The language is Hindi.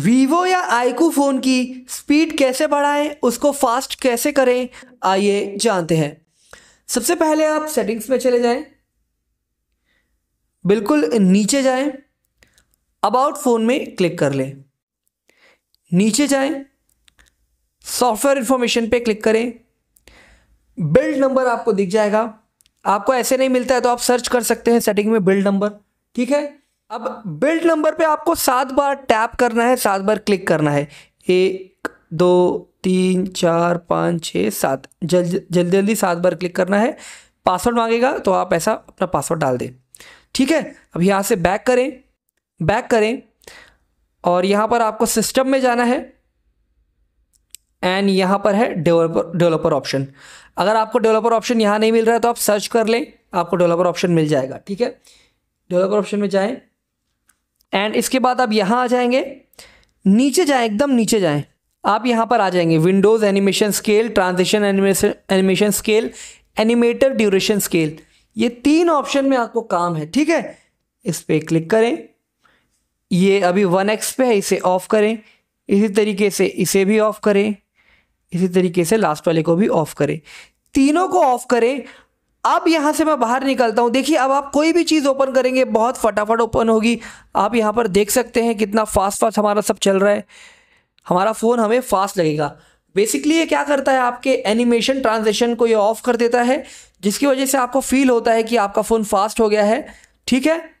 वीवो या आईकू फ़ोन की स्पीड कैसे बढ़ाएं उसको फास्ट कैसे करें आइए जानते हैं सबसे पहले आप सेटिंग्स में चले जाएं बिल्कुल नीचे जाएं अबाउट फ़ोन में क्लिक कर लें नीचे जाएं सॉफ्टवेयर इंफॉर्मेशन पे क्लिक करें बिल्ड नंबर आपको दिख जाएगा आपको ऐसे नहीं मिलता है तो आप सर्च कर सकते हैं सेटिंग में बिल्ड नंबर ठीक है अब बिल्ड नंबर पे आपको सात बार टैप करना है सात बार क्लिक करना है एक दो तीन चार पाँच छः सात जल जल्दी जल्दी सात बार क्लिक करना है पासवर्ड मांगेगा तो आप ऐसा अपना पासवर्ड डाल दें ठीक है अब यहाँ से बैक करें बैक करें और यहाँ पर आपको सिस्टम में जाना है एंड यहाँ पर है डेवलपर डेवलपर ऑप्शन अगर आपको डेवलपर ऑप्शन यहाँ नहीं मिल रहा है तो आप सर्च कर लें आपको डेवलपर ऑप्शन मिल जाएगा ठीक है डेवलपर ऑप्शन में जाएँ एंड इसके बाद आप यहाँ आ जाएंगे नीचे जाएं एकदम नीचे जाएं आप यहाँ पर आ जाएंगे windows animation scale transition animation animation scale animator duration scale ये तीन ऑप्शन में आपको काम है ठीक है इस पर क्लिक करें ये अभी वन एक्स पे है इसे ऑफ़ करें इसी तरीके से इसे भी ऑफ़ करें इसी तरीके से लास्ट वाले को भी ऑफ़ करें तीनों को ऑफ़ करें अब यहाँ से मैं बाहर निकलता हूँ देखिए अब आप कोई भी चीज़ ओपन करेंगे बहुत फटाफट ओपन होगी आप यहाँ पर देख सकते हैं कितना फास्ट फास्ट हमारा सब चल रहा है हमारा फ़ोन हमें फास्ट लगेगा बेसिकली ये क्या करता है आपके एनिमेशन ट्रांजेक्शन को ये ऑफ कर देता है जिसकी वजह से आपको फील होता है कि आपका फ़ोन फास्ट हो गया है ठीक है